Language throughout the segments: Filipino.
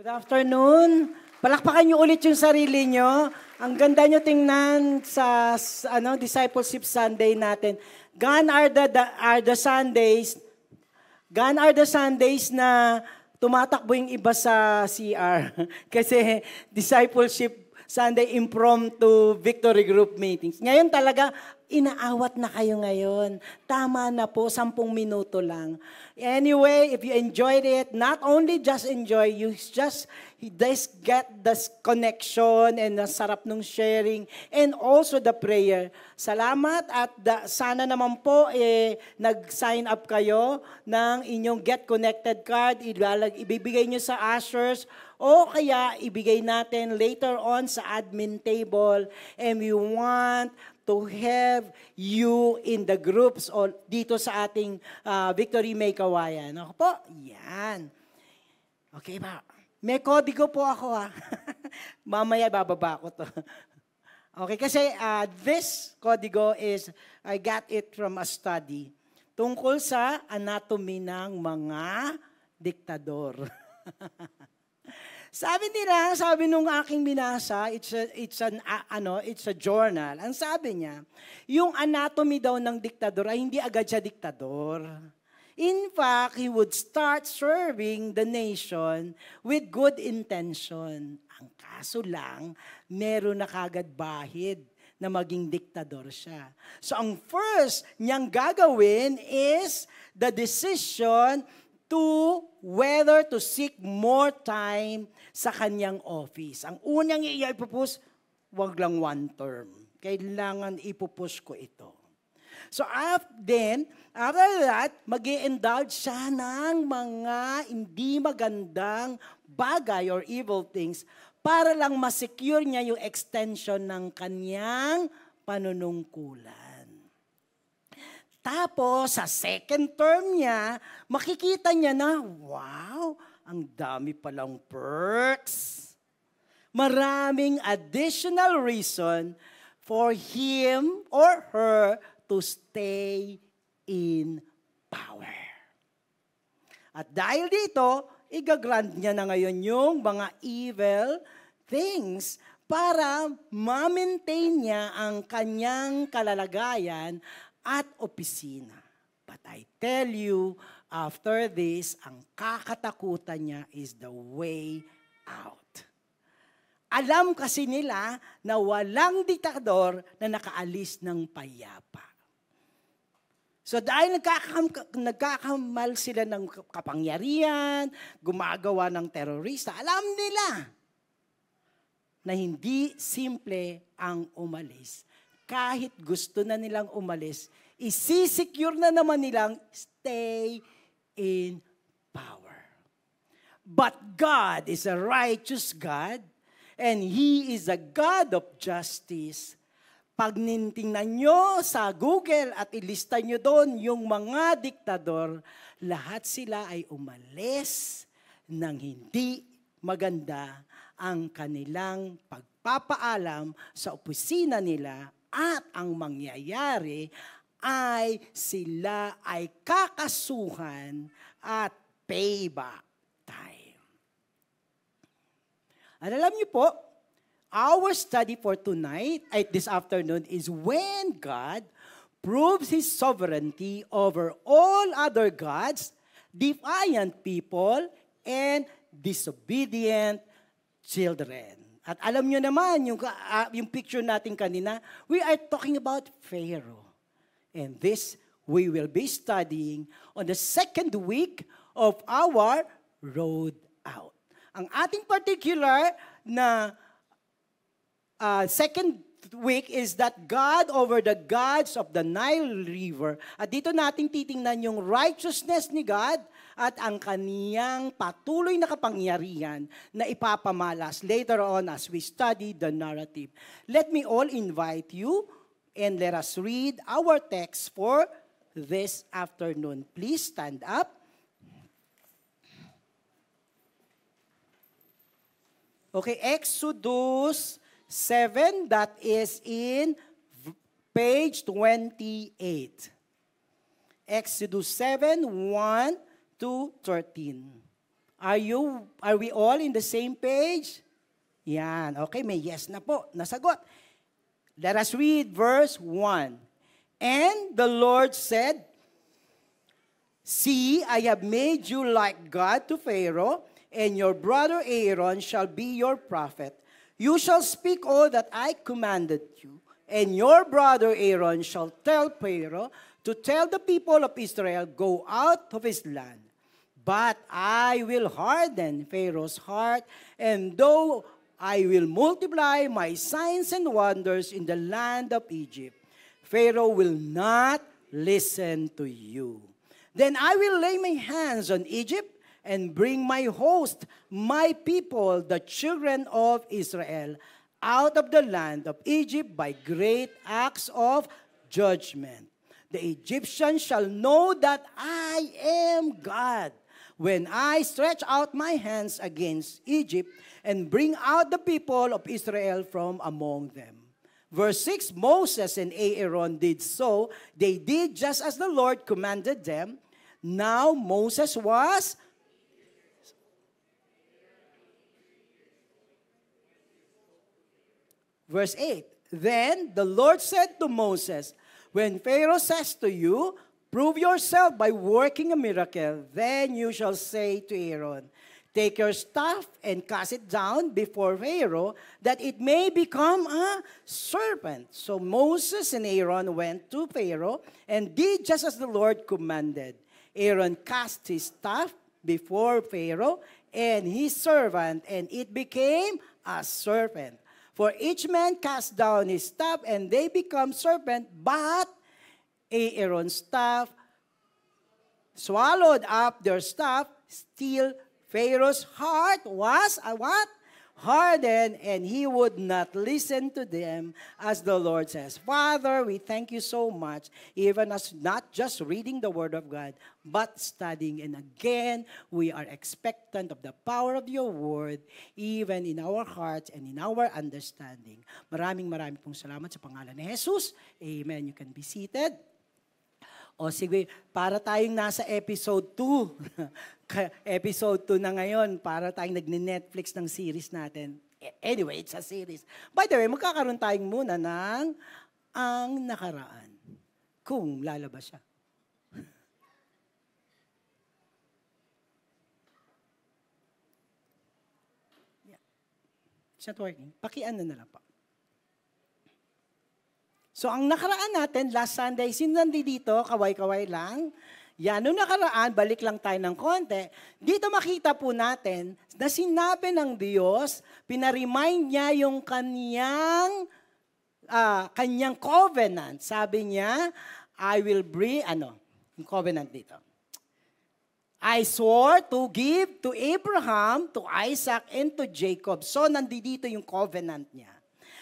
Good afternoon. Palakpakan niyo ulit yung sarili niyo. Ang ganda niyo tingnan sa ano discipleship Sunday natin. Gone are the, the are the Sundays. Gone are the Sundays na tumatakbo yung iba sa CR. Kasi discipleship Sunday impromptu victory group meetings. Ngayon talaga Inaawat na kayo ngayon. Tama na po, sampung minuto lang. Anyway, if you enjoyed it, not only just enjoy, you just just get this connection and the sarap ng sharing and also the prayer. Salamat at the, sana naman po eh, nag-sign up kayo ng inyong Get Connected card. Ilalag, ibibigay nyo sa ushers o kaya ibigay natin later on sa admin table and we want to have you in the groups o dito sa ating uh, Victory May Kawayan. Ako po, yan. Okay ba? May kodigo po ako ha. Ah. Mamaya bababa ko to. okay, kasi uh, this kodigo is, I got it from a study tungkol sa anatomy ng mga diktador. Sabi nila, sabi nung aking binasa, it's a, it's an uh, ano, it's a journal. Ang sabi niya, yung anatomy daw ng diktador ay hindi agad siya diktador. In fact, he would start serving the nation with good intention. Ang kaso lang, meron na kagad bahid na maging diktador siya. So ang first niyang gagawin is the decision to whether to seek more time sa kanyang office. Ang unang i-propose, wag lang one term. Kailangan ipupush ko ito. So after then, after that, mag indulge siya ng mga hindi magandang bagay or evil things para lang masecure niya yung extension ng kanyang panunungkulan. Tapos, sa second term niya, makikita niya na, wow, ang dami palang perks. Maraming additional reason for him or her to stay in power. At dahil dito, igagrand niya na ngayon yung mga evil things para ma-maintain niya ang kanyang kalalagayan at opisina. But I tell you, after this, ang kakatakutan niya is the way out. Alam kasi nila na walang diktador na nakaalis ng payapa. So dahil nagkakam, nagkakamal sila ng kapangyarihan, gumagawa ng terorista, alam nila na hindi simple ang umalis kahit gusto na nilang umalis, isisecure na naman nilang stay in power. But God is a righteous God and He is a God of justice. Pag nintingnan nyo sa Google at ilista nyo doon yung mga diktador, lahat sila ay umalis ng hindi maganda ang kanilang pagpapaalam sa opisina nila at ang mangyayari ay sila ay kakasuhan at payback time. At alam niyo po, our study for tonight, at this afternoon, is when God proves His sovereignty over all other gods, defiant people, and disobedient children. At alam nyo naman, yung, uh, yung picture natin kanina, we are talking about Pharaoh. And this, we will be studying on the second week of our Road Out. Ang ating particular na uh, second week is that God over the gods of the Nile River. At dito natin titingnan yung righteousness ni God at ang kaniyang patuloy na kapangyarihan na ipapamalas later on as we study the narrative. Let me all invite you and let us read our text for this afternoon. Please stand up. Okay, Exodus 7 that is in page 28. Exodus 7, 1 2.13. Are you, are we all in the same page? Yan. Okay, may yes na po. Nasagot. Let us read verse 1. And the Lord said, See, I have made you like God to Pharaoh, and your brother Aaron shall be your prophet. You shall speak all that I commanded you, and your brother Aaron shall tell Pharaoh to tell the people of Israel, Go out of his land. But I will harden Pharaoh's heart, and though I will multiply my signs and wonders in the land of Egypt, Pharaoh will not listen to you. Then I will lay my hands on Egypt and bring my host, my people, the children of Israel, out of the land of Egypt by great acts of judgment. The Egyptians shall know that I am God when I stretch out my hands against Egypt and bring out the people of Israel from among them. Verse 6 Moses and Aaron did so. They did just as the Lord commanded them. Now Moses was. Verse 8 Then the Lord said to Moses, When Pharaoh says to you, Prove yourself by working a miracle. Then you shall say to Aaron, Take your staff and cast it down before Pharaoh, that it may become a serpent. So Moses and Aaron went to Pharaoh and did just as the Lord commanded. Aaron cast his staff before Pharaoh and his servant, and it became a serpent. For each man cast down his staff, and they become serpent, but Aaron's staff, swallowed up their staff, still Pharaoh's heart was a uh, what? Hardened, and he would not listen to them, as the Lord says. Father, we thank you so much, even as not just reading the Word of God, but studying. And again, we are expectant of the power of your Word, even in our hearts and in our understanding. Maraming maraming pong salamat sa pangalan ni Jesus. Amen. You can be seated. O sige, para tayong nasa episode 2. episode 2 na ngayon, para tayong nagne-Netflix ng series natin. E, anyway, it's a series. By the way, magkakaroon tayong muna ng ang nakaraan. Kung lalabas siya. yeah. It's not working. Pakian na na lang po. So ang nakaraan natin, last Sunday, sino nandito dito? Kaway-kaway lang. Yan, noong nakaraan, balik lang tayo ng konti. Dito makita po natin na sinabi ng Diyos, pinaremind niya yung kaniyang, uh, ah, kanyang covenant. Sabi niya, I will bring, ano, yung covenant dito. I swore to give to Abraham, to Isaac, and to Jacob. So, nandito yung covenant niya.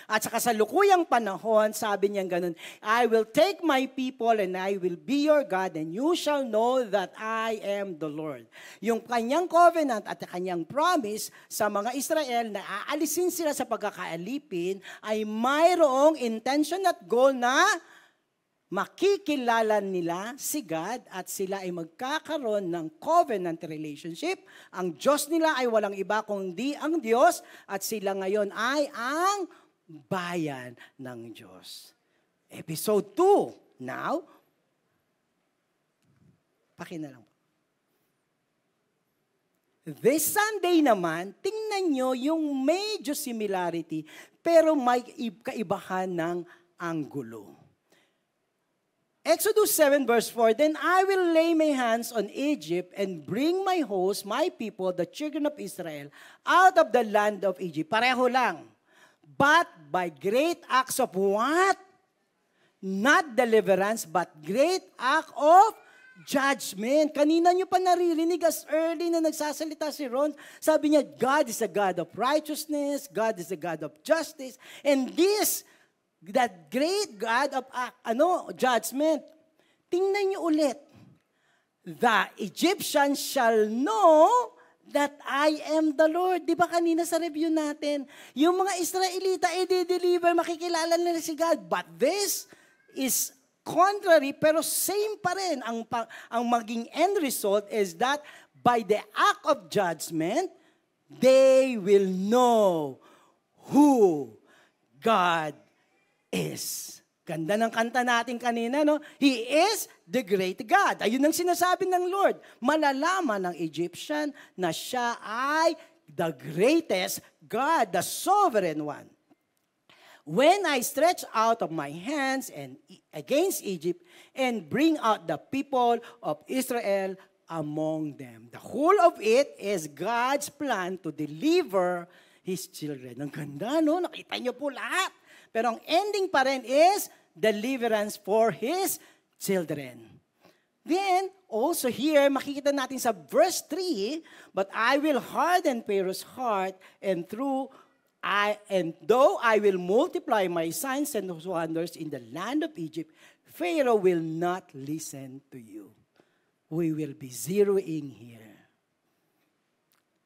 At sa kasalukuyang panahon, sabi niya ganun, I will take my people and I will be your God and you shall know that I am the Lord. Yung kanyang covenant at kanyang promise sa mga Israel na aalisin sila sa pagkakaalipin ay mayroong intention at goal na makikilala nila si God at sila ay magkakaroon ng covenant relationship. Ang Diyos nila ay walang iba kundi ang Diyos at sila ngayon ay ang bayan ng Diyos. Episode 2. Now, pakina lang This Sunday naman, tingnan nyo yung medyo similarity pero may kaibahan ng anggulo. Exodus 7 verse 4, Then I will lay my hands on Egypt and bring my host, my people, the children of Israel, out of the land of Egypt. Pareho lang. But by great acts of what? Not deliverance, but great act of judgment. Kanina nyo pa naririnig as early na nagsasalita si Ron. Sabi niya, God is a God of righteousness, God is a God of justice, and this, that great God of uh, ano, judgment. Tingnan niyo ulit. The Egyptian shall know that I am the Lord. Di ba kanina sa review natin, yung mga Israelita ay eh, deliver makikilala nila si God. But this is contrary, pero same pa rin. Ang, ang maging end result is that by the act of judgment, they will know who God is. Ganda ng kanta natin kanina, no? He is the great God. Ayun ang sinasabi ng Lord. Malalaman ng Egyptian na siya ay the greatest God, the sovereign one. When I stretch out of my hands and e, against Egypt and bring out the people of Israel among them. The whole of it is God's plan to deliver His children. Ang ganda, no? Nakita niyo po lahat pero ang ending pa rin is deliverance for His children. Then, also here, makikita natin sa verse 3, But I will harden Pharaoh's heart, and through I, and though I will multiply my signs and wonders in the land of Egypt, Pharaoh will not listen to you. We will be zeroing here.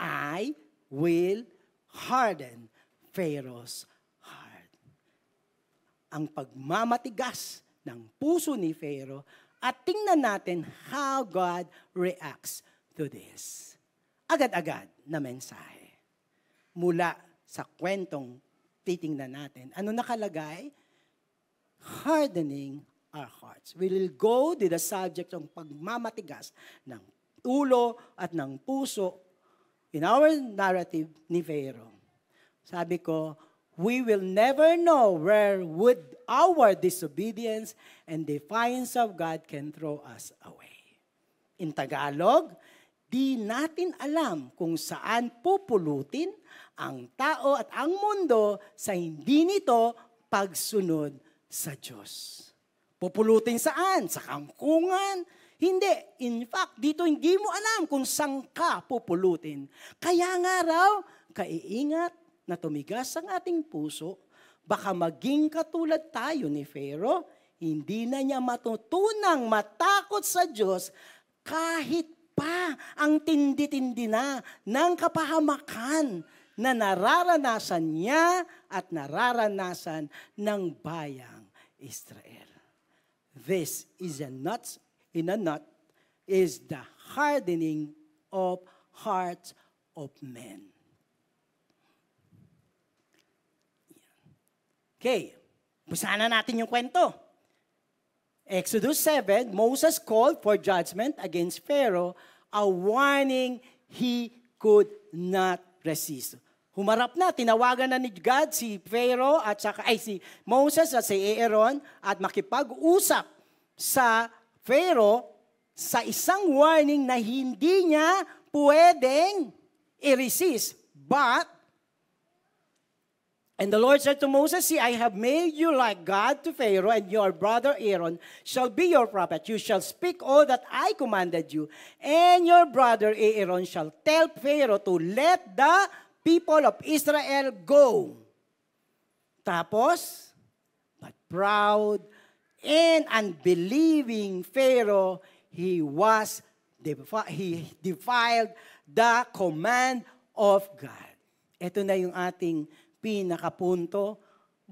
I will harden Pharaoh's ang pagmamatigas ng puso ni Pharaoh at tingnan natin how God reacts to this. Agad-agad na mensahe. Mula sa kwentong titingnan natin, ano nakalagay? Hardening our hearts. We will go to the subject ng pagmamatigas ng ulo at ng puso in our narrative ni Pharaoh. Sabi ko, we will never know where would our disobedience and defiance of God can throw us away. In Tagalog, di natin alam kung saan pupulutin ang tao at ang mundo sa hindi nito pagsunod sa Diyos. Pupulutin saan? Sa kangkungan? Hindi. In fact, dito hindi mo alam kung saan ka pupulutin. Kaya nga raw, kaiingat na tumigas ang ating puso, baka maging katulad tayo ni Pharaoh, hindi na niya matutunang matakot sa Diyos kahit pa ang tindi-tindi na ng kapahamakan na nararanasan niya at nararanasan ng bayang Israel. This is a nut, in a nut, is the hardening of hearts of men. Okay, pusahan na natin yung kwento. Exodus 7, Moses called for judgment against Pharaoh, a warning he could not resist. Humarap na, tinawagan na ni God si Pharaoh at saka, ay, si Moses at si Aaron at makipag-usap sa Pharaoh sa isang warning na hindi niya pwedeng i-resist. But And the Lord said to Moses, See, I have made you like God to Pharaoh, and your brother Aaron shall be your prophet. You shall speak all that I commanded you, and your brother Aaron shall tell Pharaoh to let the people of Israel go. Tapos, but proud and unbelieving Pharaoh, he was, defi he defiled the command of God. Ito na yung ating Pinakapunto,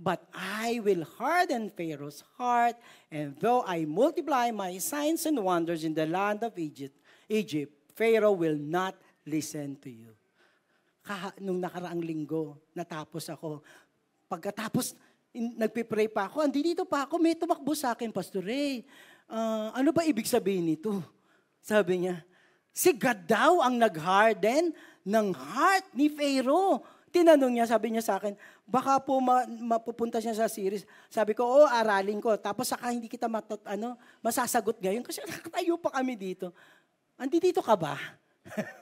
But I will harden Pharaoh's heart, and though I multiply my signs and wonders in the land of Egypt, Egypt, Pharaoh will not listen to you. Kaha, nung nakaraang linggo, natapos ako. Pagkatapos, in, nagpipray pa ako, andi dito pa ako, may tumakbo sa akin, Pastor Ray. Uh, ano ba ibig sabihin nito? Sabi niya, si God daw ang nagharden ng heart ni Pharaoh Tinanong niya, sabi niya sa akin, baka po ma- mapupunta siya sa series. Sabi ko, oo, aralin ko. Tapos saka hindi kita matat, ano, masasagot ngayon kasi nakatayo pa kami dito. Andi dito ka ba?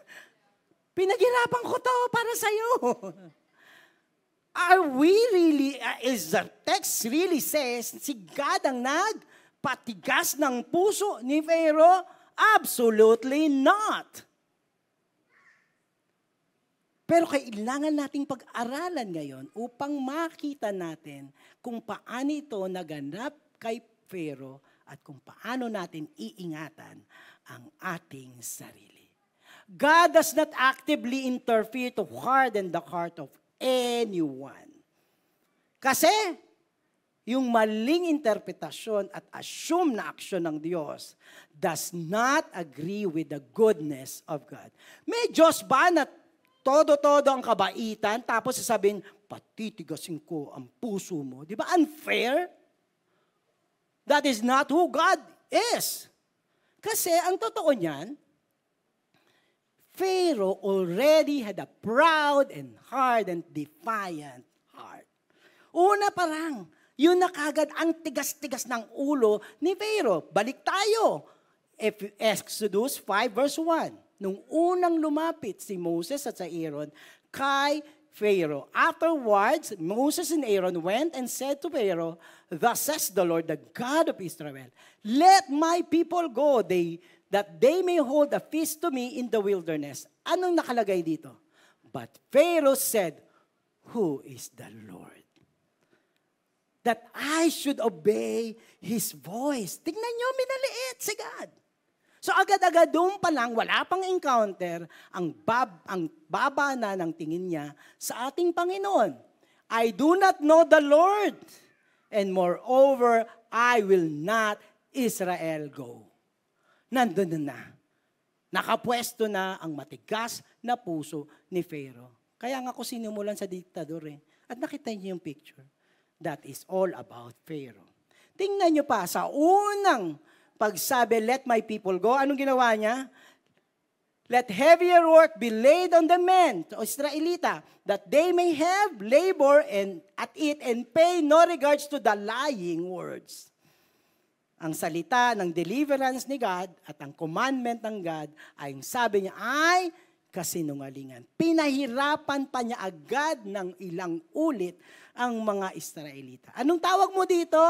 Pinaghirapan ko to para sa'yo. Are we really, uh, is the text really says, si God ang nagpatigas ng puso ni Pharaoh? Absolutely not. Pero kailangan nating pag-aralan ngayon upang makita natin kung paano ito naganap kay Pero at kung paano natin iingatan ang ating sarili. God does not actively interfere to harden the heart of anyone. Kasi, yung maling interpretasyon at assume na aksyon ng Diyos does not agree with the goodness of God. May Diyos ba na todo-todo ang kabaitan, tapos sasabihin, patitigasin ko ang puso mo. Di ba? Unfair? That is not who God is. Kasi ang totoo niyan, Pharaoh already had a proud and hard and defiant heart. Una parang, yun na kagad ang tigas-tigas ng ulo ni Pharaoh. Balik tayo. Exodus 5 verse 1 nung unang lumapit si Moses at sa Aaron kay Pharaoh. Afterwards, Moses and Aaron went and said to Pharaoh, Thus says the Lord, the God of Israel, Let my people go, they, that they may hold a feast to me in the wilderness. Anong nakalagay dito? But Pharaoh said, Who is the Lord? That I should obey His voice. Tignan nyo, minaliit si God. So agad-agad doon pa lang, wala pang encounter, ang, bab, ang baba na ng tingin niya sa ating Panginoon. I do not know the Lord. And moreover, I will not Israel go. Nandun na Nakapwesto na ang matigas na puso ni Pharaoh. Kaya nga ako sinimulan sa diktador eh. At nakita niyo yung picture. That is all about Pharaoh. Tingnan niyo pa sa unang pagsabi, let my people go, anong ginawa niya? Let heavier work be laid on the men, o Israelita, that they may have labor and at it and pay no regards to the lying words. Ang salita ng deliverance ni God at ang commandment ng God ay ang sabi niya ay kasinungalingan. Pinahirapan pa niya agad ng ilang ulit ang mga Israelita. Anong tawag mo dito?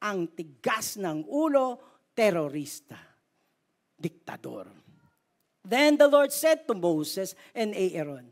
Ang tigas ng ulo terorista, diktador. Then the Lord said to Moses and Aaron,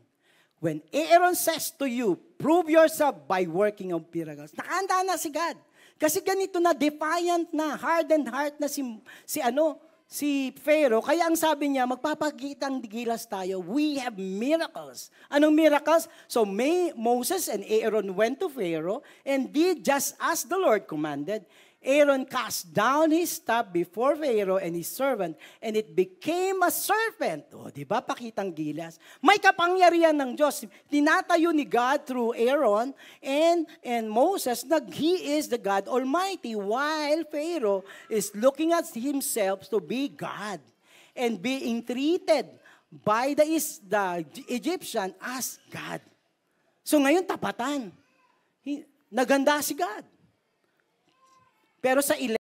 When Aaron says to you, prove yourself by working of miracles. Nakaanda na si God. Kasi ganito na, defiant na, hardened heart na si, si ano, si Pharaoh. Kaya ang sabi niya, magpapakita magpapakitang digilas tayo. We have miracles. Anong miracles? So May, Moses and Aaron went to Pharaoh and did just as the Lord commanded. Aaron cast down his staff before Pharaoh and his servant, and it became a serpent. O, oh, di ba? Pakitang gilas. May kapangyarihan ng Diyos. Tinatayo ni God through Aaron and, and Moses na He is the God Almighty while Pharaoh is looking at himself to be God and being treated by the, is, the Egyptian as God. So ngayon, tapatan. Naganda si God. Pero sa